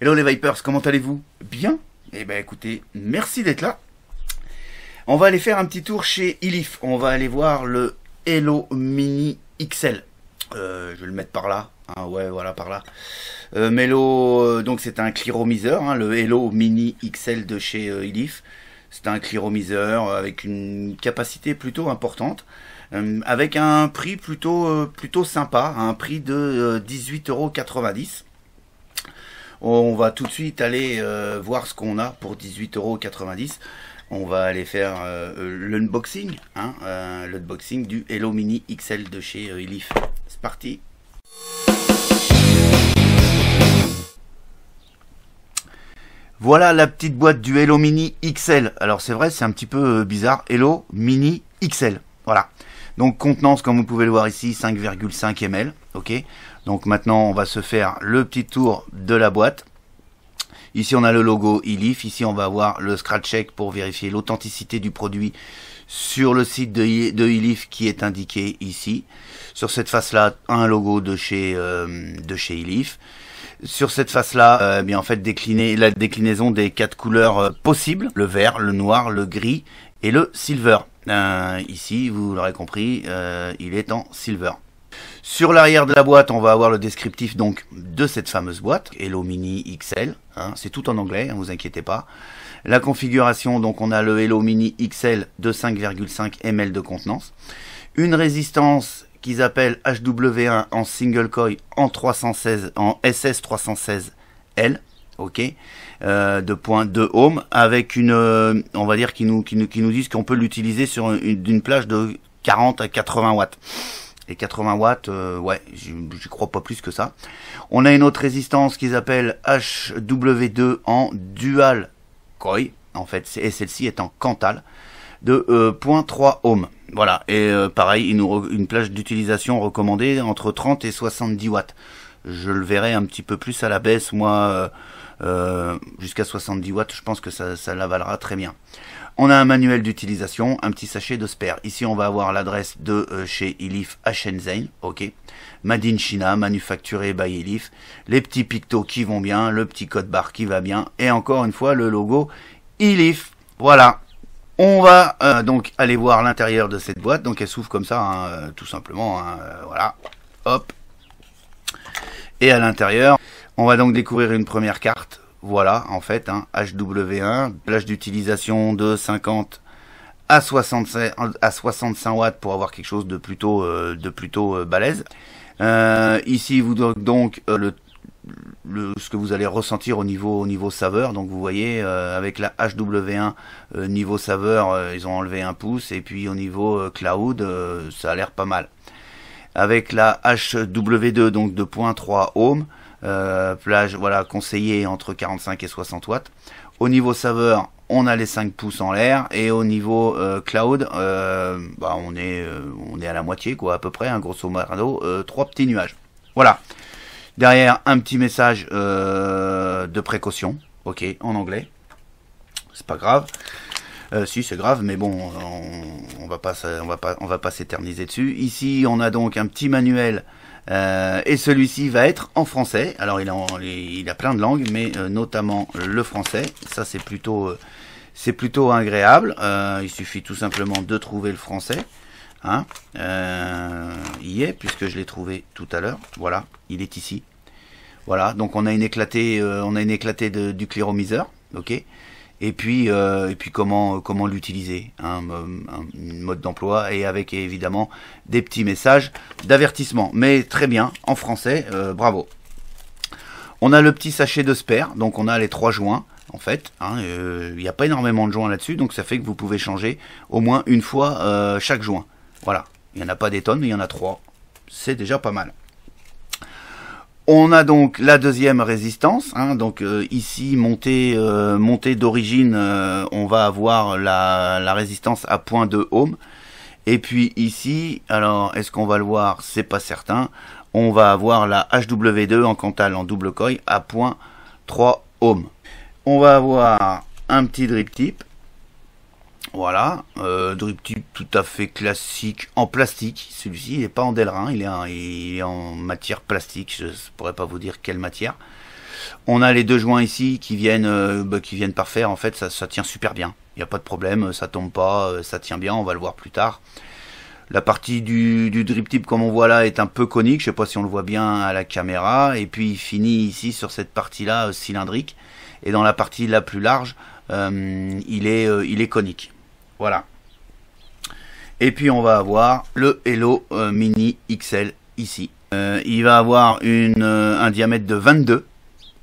Hello les Vipers, comment allez-vous Bien Eh ben écoutez, merci d'être là. On va aller faire un petit tour chez Ilif. On va aller voir le Hello Mini XL. Euh, je vais le mettre par là. Ah ouais, voilà, par là. Euh, euh donc c'est un clearomiseur, hein, le Hello Mini XL de chez Ilif. Euh, c'est un clearomiseur avec une capacité plutôt importante. avec un prix plutôt, plutôt sympa, un prix de 18,90 euros. On va tout de suite aller euh, voir ce qu'on a pour 18,90€. On va aller faire euh, euh, l'unboxing, hein, l'unboxing du Hello Mini XL de chez Elif. C'est parti Voilà la petite boîte du Hello Mini XL. Alors c'est vrai, c'est un petit peu bizarre. Hello Mini XL. Voilà. Donc contenance, comme vous pouvez le voir ici, 5,5 ml. Ok. Donc maintenant, on va se faire le petit tour de la boîte. Ici, on a le logo ILIF. Ici, on va avoir le scratch check pour vérifier l'authenticité du produit sur le site de, ILIF qui est indiqué ici. Sur cette face-là, un logo de chez, euh, de chez Sur cette face-là, euh, eh en fait décliner la déclinaison des quatre couleurs euh, possibles le vert, le noir, le gris et le silver. ici, vous l'aurez compris, il est en silver. Sur l'arrière de la boîte, on va avoir le descriptif donc de cette fameuse boîte, Hello Mini XL. Hein. c'est tout en anglais, ne hein, vous inquiétez pas. La configuration, donc on a le Hello Mini XL de 5,5 ml de contenance. Une résistance qu'ils appellent HW1 en single coil en en SS 316L, ok, euh, de point 2 ohm, avec une, euh, on va dire nous, qui nous, disent qu'on peut l'utiliser sur une plage de 40 à 80 watts. Et 80 watts, euh, ouais, j'y crois pas plus que ça. On a une autre résistance qu'ils appellent HW2 en dual coil. En fait, et celle-ci est en cantal de 0.3 euh, ohms. Voilà, et euh, pareil, une, une plage d'utilisation recommandée entre 30 et 70 watts. Je le verrai un petit peu plus à la baisse, moi, jusqu'à 70 watts, je pense que ça, ça l'avalera très bien. On a un manuel d'utilisation, un petit sachet de spare. Ici, on va avoir l'adresse de euh, chez Elif à Shenzhen, ok Made in China, manufacturé by Elif. Les petits pictos qui vont bien, le petit code barre qui va bien, et encore une fois, le logo Elif. Voilà. On va euh, donc aller voir l'intérieur de cette boîte. Donc elle s'ouvre comme ça, hein, euh, tout simplement. Hein, voilà. Hop. Et à l'intérieur, on va donc découvrir une première carte voilà, en fait, HW1, hein, plage d'utilisation de 50 à 65, à 65 watts pour avoir quelque chose de plutôt, euh, de plutôt euh, balèze. Euh, ici, vous donc le, ce que vous allez ressentir au niveau, au niveau saveur. Donc, vous voyez, avec la HW1 niveau saveur, ils ont enlevé un pouce. Et puis, au niveau cloud, ça a l'air pas mal. Avec la HW2, donc de 0.3 ohm, euh, plage, voilà, conseillé entre 45 et 60 watts. Au niveau saveur, on a les 5 pouces en l'air et au niveau euh, cloud, euh, bah, on, est, on est à la moitié, quoi, à peu près, hein, grosso modo, trois petits nuages. Voilà. Derrière, un petit message de précaution, ok, en anglais. C'est pas grave. Euh, si, c'est grave, mais bon, on, va pas, on va on va pas s'éterniser dessus. Ici, on a donc un petit manuel. Euh, et celui-ci va être en français. Alors il a, il a plein de langues, mais euh, notamment le français. Ça c'est plutôt, c'est plutôt agréable. il suffit tout simplement de trouver le français. Hein il est puisque je l'ai trouvé tout à l'heure. Voilà, il est ici. Voilà, donc on a une éclatée, on a une de, du cléromiseur. Ok et puis euh, et puis comment comment l'utiliser, hein, un, mode d'emploi et avec évidemment des petits messages d'avertissement. Mais très bien en français, euh, bravo. On a le petit sachet de sper, donc on a les trois joints en fait. Hein, euh, il n'y a pas énormément de joints là-dessus, donc ça fait que vous pouvez changer au moins une fois chaque joint. Voilà, il n'y en a pas des tonnes, mais il y en a trois. C'est déjà pas mal. On a donc la deuxième résistance, hein, donc euh, ici montée, euh, montée d'origine, euh, on va avoir la, la, résistance à point ohm. Et puis ici, alors est-ce qu'on va le voir C'est pas certain. On va avoir la HW2 en cantal en double coil à point 3 ohm. On va avoir un petit drip tip. Voilà, euh, drip tip tout à fait classique en plastique. Celui-ci n'est pas en delrin, il est, en, matière plastique. Je ne pourrais pas vous dire quelle matière. On a les deux joints ici qui viennent, euh, bah, qui viennent faire. En fait, ça, tient super bien. Il n'y a pas de problème, ça tombe pas, euh, ça tient bien. On va le voir plus tard. La partie du, du drip tip comme on voit là est un peu conique, je ne sais pas si on le voit bien à la caméra, et puis il finit ici sur cette partie là euh, cylindrique, et dans la partie la plus large, il, est, il est conique. Voilà. Et puis on va avoir le Hello euh, Mini XL ici. Euh, il va avoir euh, un diamètre de 22.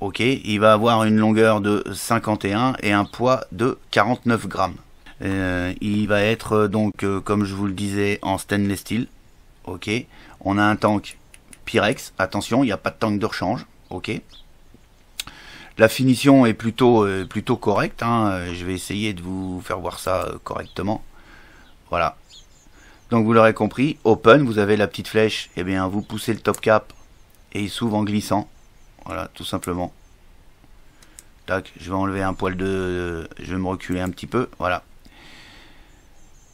Ok, il va avoir une longueur de 51 et un poids de 49 grammes. il va être donc, comme je vous le disais, en stainless steel. Ok, on a un tank Pyrex. Attention, il n'y a pas de tank de rechange. Ok, la finition est plutôt, euh, correcte. Hein. Euh, je vais essayer de vous faire voir ça euh, correctement. Voilà. Donc vous l'aurez compris, open, vous avez la petite flèche. Et eh bien vous poussez le top cap et il s'ouvre en glissant. Voilà, tout simplement. Tac, je vais enlever un poil de... Je vais me reculer un petit peu. Voilà.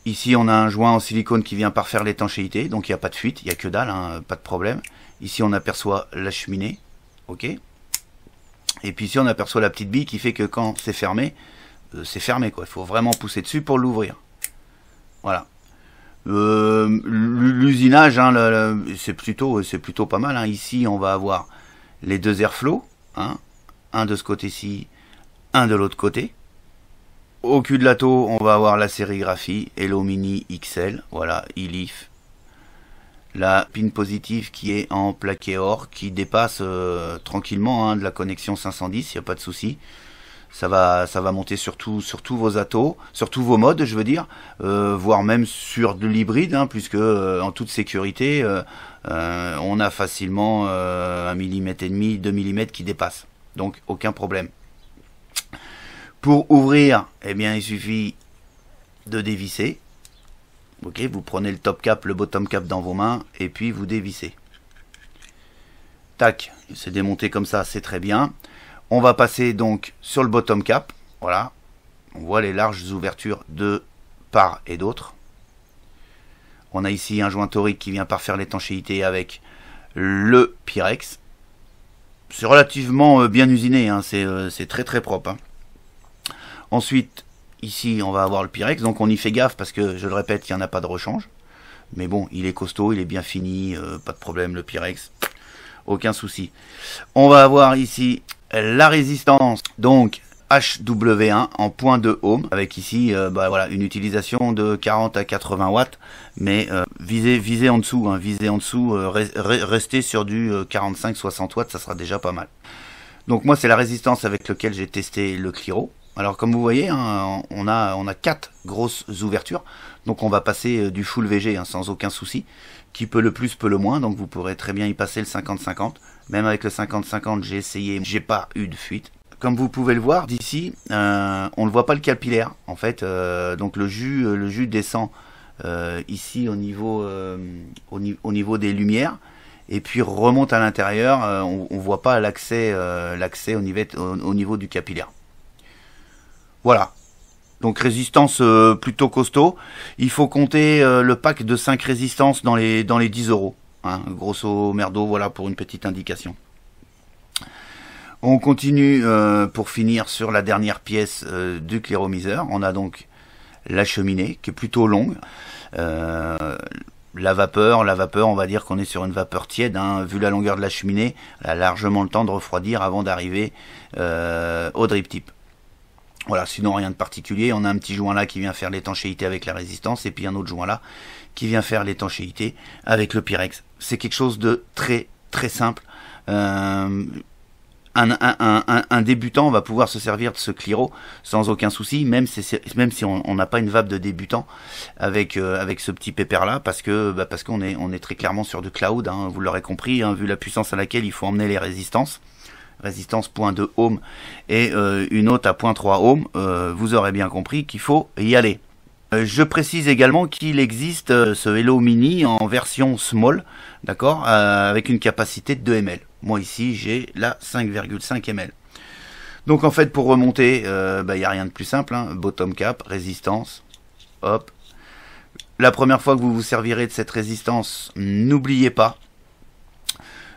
Ici, on a un joint en silicone qui vient par faire l'étanchéité. Donc il n'y a pas de fuite, il n'y a que dalle, hein, pas de problème. Ici, on aperçoit la cheminée. OK et puis ici, on aperçoit la petite bille qui fait que quand c'est fermé, euh, c'est fermé. quoi. Il faut vraiment pousser dessus pour l'ouvrir. Voilà. Euh, l'usinage, hein, c'est plutôt, plutôt pas mal. Hein. Ici, on va avoir les deux Airflow. Hein. Un de ce côté-ci, un de l'autre côté. Au cul de la l'âteau, on va avoir la sérigraphie, Hello Mini XL, voilà, ILIF, la pin positive qui est en plaqué or, qui dépasse euh, tranquillement hein, de la connexion 510, il n'y a pas de souci. Ça va, ça va monter sur, tout, sur tous vos atos, sur tous vos modes, je veux dire, euh, voire même sur de l'hybride, hein, puisque euh, en toute sécurité, on a facilement un millimètre et demi, 2 mm qui dépasse. Donc aucun problème. Pour ouvrir, eh bien, il suffit de dévisser Ok, vous prenez le top cap, le bottom cap dans vos mains, et puis vous dévissez. Tac, c'est démonté comme ça, c'est très bien. On va passer donc sur le bottom cap. Voilà, on voit les larges ouvertures de part et d'autre. On a ici un joint torique qui vient parfaire l'étanchéité avec le Pyrex. C'est relativement euh, bien usiné, hein. euh, c'est très très propre. Hein. Ensuite, Ici, on va avoir le Pyrex, donc on y fait gaffe parce que, je le répète, il n'y en a pas de rechange. Mais bon, il est costaud, il est bien fini, euh, pas de problème, le Pyrex, aucun souci. On va avoir ici la résistance, donc HW1 en point de ohm. avec ici euh, bah, voilà, une utilisation de 40 à 80 watts, mais euh, viser en dessous, hein, en dessous, rester sur du 45-60 watts, ça sera déjà pas mal. Donc moi, c'est la résistance avec laquelle j'ai testé le Cliro. Alors comme vous voyez, hein, on, a, on a quatre grosses ouvertures, donc on va passer euh, du full VG hein, sans aucun souci. Qui peut le plus, peut le moins, donc vous pourrez très bien y passer le 50-50. Même avec le 50-50, j'ai essayé, j'ai pas eu de fuite. Comme vous pouvez le voir d'ici, euh, on ne voit pas le capillaire en fait, euh, donc le jus, le jus descend ici au niveau, des lumières et puis remonte à l'intérieur, on ne voit pas l'accès au niveau du capillaire. Voilà. Donc résistance euh, plutôt costaud. Il faut compter euh, le pack de 5 résistances dans les, dans les 10 euros. Hein. grosso merdo, voilà pour une petite indication. On continue euh, pour finir sur la dernière pièce du cléromiseur. On a donc la cheminée qui est plutôt longue. la vapeur, la vapeur, on va dire qu'on est sur une vapeur tiède. Hein. vu la longueur de la cheminée, elle a largement le temps de refroidir avant d'arriver au drip type. Voilà, sinon rien de particulier. On a un petit joint là qui vient faire l'étanchéité avec la résistance, et puis un autre joint là qui vient faire l'étanchéité avec le Pyrex. C'est quelque chose de très très simple. Euh, un, débutant va pouvoir se servir de ce Cliro sans aucun souci, même si, même si on n'a pas une vape de débutant avec, euh, avec ce petit pépère là, parce que bah, parce qu'on est, on est très clairement sur du cloud, hein, vous l'aurez compris, hein, vu la puissance à laquelle il faut emmener les résistances résistance point 2 ohm et euh, une autre à point ohm, euh, vous aurez bien compris qu'il faut y aller. Euh, je précise également qu'il existe ce Hello Mini en version small, d'accord, avec une capacité de 2 ml. Moi ici j'ai la 5,5 ml. Donc en fait pour remonter, il n'y bah, a rien de plus simple, hein. bottom cap, résistance, hop. La première fois que vous vous servirez de cette résistance, n'oubliez pas,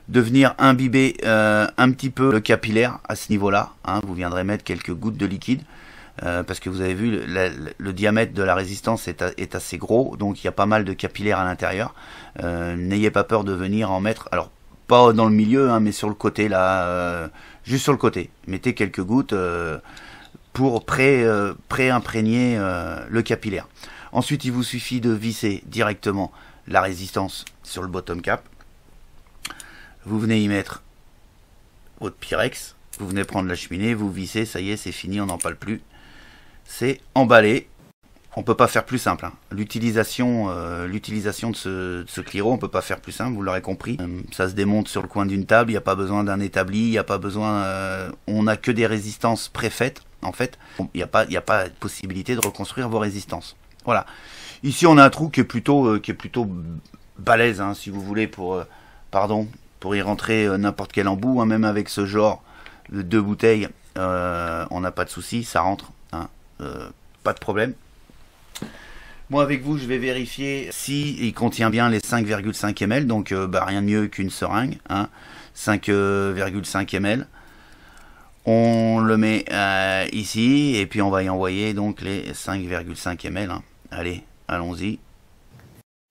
de venir imbiber euh, un petit peu le capillaire à ce niveau-là. Hein. vous viendrez mettre quelques gouttes de liquide. Euh, parce que vous avez vu, le, diamètre de la résistance est, assez gros, donc il y a pas mal de capillaires à l'intérieur. Euh, n'ayez pas peur de venir en mettre, alors pas dans le milieu, hein, mais sur le côté là, juste sur le côté. Mettez quelques gouttes pour pré-imprégner le capillaire. Ensuite, il vous suffit de visser directement la résistance sur le bottom cap. Vous venez y mettre votre Pyrex, vous venez prendre la cheminée, vous vissez, ça y est, c'est fini, on n'en parle plus. C'est emballé. On ne peut pas faire plus simple. Hein. L'utilisation, euh, l'utilisation de ce, cliro, on ne peut pas faire plus simple, vous l'aurez compris. Euh, ça se démonte sur le coin d'une table, il n'y a pas besoin d'un établi, il n'y a pas besoin... Euh, on n'a que des résistances préfaites, en fait. Il n'y a, pas, y a pas possibilité de reconstruire vos résistances. Voilà. Ici, on a un trou qui est plutôt, qui est plutôt balèze, hein, si vous voulez, pour... pardon, pour y rentrer euh, n'importe quel embout, hein, même avec ce genre de deux bouteilles, euh, on n'a pas de souci, ça rentre, hein, euh, pas de problème. Moi avec vous, je vais vérifier si il contient bien les 5,5 ml, donc bah, rien de mieux qu'une seringue, 5,5 hein, ml. On le met ici et puis on va y envoyer donc les 5,5 ml. Allez, allons-y.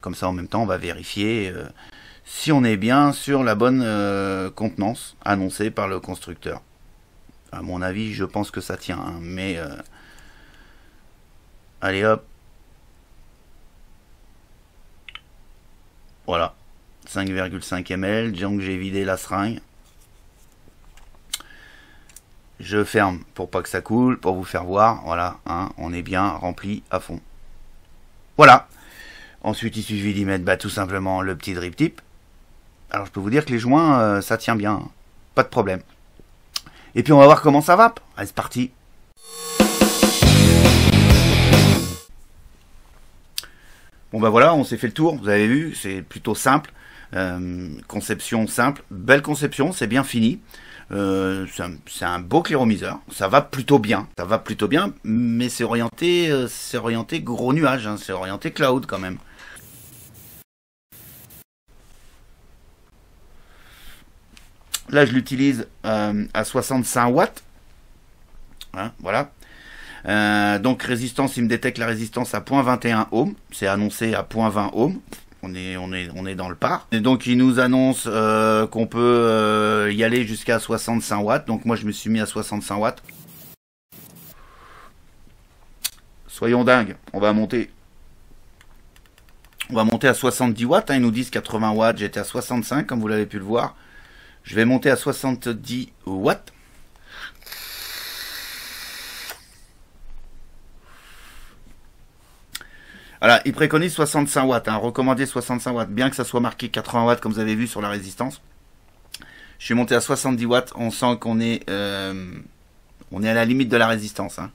Comme ça en même temps, on va vérifier si on est bien sur la bonne euh, contenance annoncée par le constructeur. À mon avis, je pense que ça tient, hein, mais euh, allez hop. Voilà, 5,5 ml, donc j'ai vidé la seringue. Je ferme pour pas que ça coule, pour vous faire voir, voilà, hein, on est bien rempli à fond. Voilà, Ensuite, il suffit d'y mettre bah, tout simplement le petit drip tip. Alors je peux vous dire que les joints, euh, ça tient bien, pas de problème. Et puis on va voir comment ça va. Allez, c'est parti. Bon ben voilà, on s'est fait le tour, vous avez vu, c'est plutôt simple. Euh, conception simple, belle conception, c'est bien fini. Euh, c'est un, beau cléromiseur, ça va plutôt bien, ça va plutôt bien, mais c'est orienté, orienté gros nuage, hein. c'est orienté cloud quand même. Là, je l'utilise euh, à 65 watts. Hein, voilà. Euh, donc résistance, il me détecte la résistance à 0.21 ohm. C'est annoncé à 0.20 ohm. On est, on, est, on est dans le pas. Et donc il nous annonce euh, qu'on peut y aller jusqu'à 65 watts. Donc moi je me suis mis à 65 watts. Soyons dingues, on va monter. On va monter à 70 watts. Hein. Ils nous disent 80 watts, j'étais à 65 comme vous l'avez pu le voir. Je vais monter à 70 watts. Voilà, il préconise 65 watts, hein, recommandé 65 watts, bien que ça soit marqué 80 watts comme vous avez vu sur la résistance. Je suis monté à 70 watts, on sent qu'on est, euh, est à la limite de la résistance. Hein.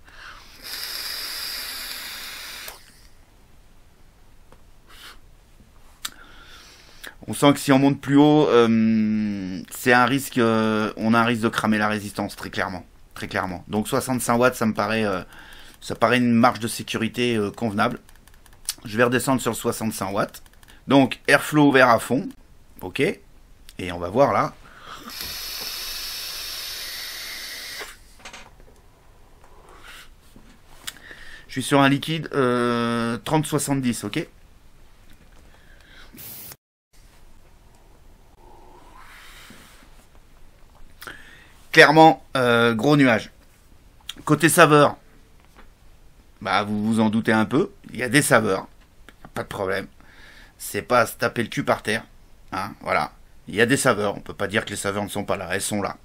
On sent que si on monte plus haut, euh, c'est un risque. Euh, on a un risque de cramer la résistance très clairement, très clairement. Donc 65 watts, ça me paraît, euh, ça paraît une marge de sécurité convenable. Je vais redescendre sur le 65 watts. Donc airflow ouvert à fond, ok. Et on va voir là. Je suis sur un liquide 30-70, ok clairement, euh, gros nuage. Côté saveur, bah, vous vous en doutez un peu, il y a des saveurs. Pas de problème. C'est pas à se taper le cul par terre. Hein, voilà. Il y a des saveurs. On peut pas dire que les saveurs ne sont pas là. Elles sont là.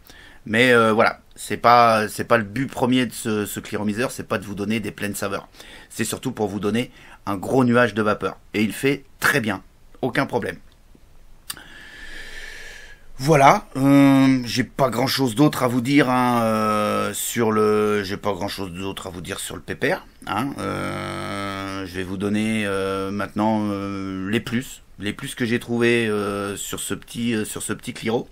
Mais euh, voilà, c'est pas c'est pas le but premier de ce, ce c'est pas de vous donner des pleines saveurs. C'est surtout pour vous donner un gros nuage de vapeur. Et il fait très bien, aucun problème. Voilà, euh, j'ai pas grand chose hein, euh, d'autre à vous dire sur le, j'ai pas grand chose d'autre à vous dire sur le hein, pépère. Euh, je vais vous donner maintenant les plus, les plus que j'ai trouvé sur ce petit, sur ce Cliro.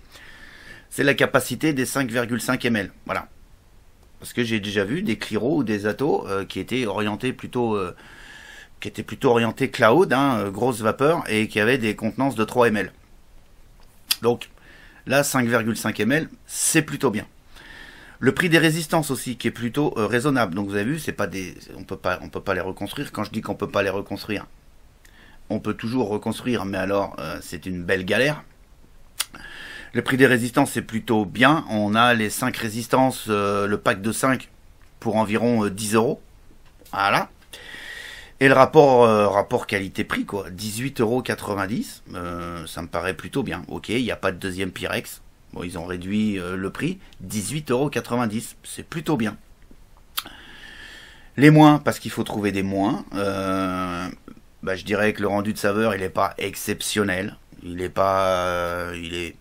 C'est la capacité des 5,5 ml. Voilà, parce que j'ai déjà vu des Cliro ou des Atos qui étaient orientés plutôt, qui étaient plutôt orientés cloud, hein, grosse vapeur et qui avaient des contenances de 3 ml. Donc Là, 5,5 ml, c'est plutôt bien. Le prix des résistances aussi, qui est plutôt euh, raisonnable. Donc vous avez vu, c'est pas des, on peut pas, on peut pas les reconstruire. Quand je dis qu'on ne peut pas les reconstruire, on peut toujours reconstruire, mais alors euh, c'est une belle galère. Le prix des résistances c'est plutôt bien. On a les 5 résistances, euh, le pack de 5 pour environ 10 euros. Voilà. Et le rapport, euh, rapport qualité-prix, quoi. 18,90€, euh, ça me paraît plutôt bien. Ok, il n'y a pas de deuxième Pyrex. Bon, ils ont réduit euh, le prix. 18,90€, c'est plutôt bien. Les moins, parce qu'il faut trouver des moins. Bah, je dirais que le rendu de saveur, il n'est pas exceptionnel. Il n'est pas... il est...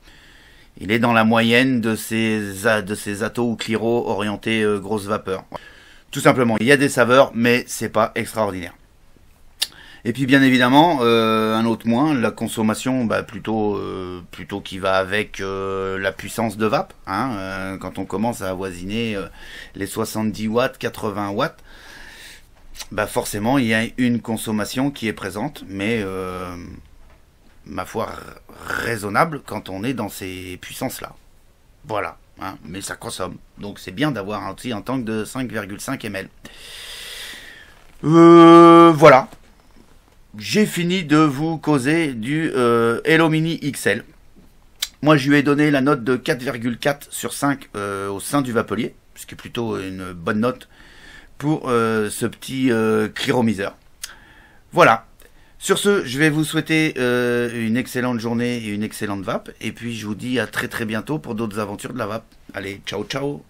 Il est dans la moyenne de ces, de ces atos ou cliros orientés grosse vapeur. Tout simplement, il y a des saveurs, mais c'est pas extraordinaire. Et puis bien évidemment, euh, un autre moins, la consommation bah, plutôt, euh, plutôt qui va avec euh, la puissance de vape. Hein, quand on commence à avoisiner les 70 watts, 80 watts, bah forcément il y a une consommation qui est présente, mais ma foi raisonnable quand on est dans ces puissances-là. Voilà, hein, mais ça consomme. Donc c'est bien d'avoir un outil en tank de 5,5 ml. voilà, j'ai fini de vous causer du euh, Hello Mini XL. Moi, je lui ai donné la note de 4,4 sur 5 euh, au sein du Vapelier, ce qui est plutôt une bonne note pour euh, ce petit cryromiseur. Voilà. Sur ce, je vais vous souhaiter une excellente journée et une excellente vape. Et puis, je vous dis à très très bientôt pour d'autres aventures de la vape. Allez, ciao ciao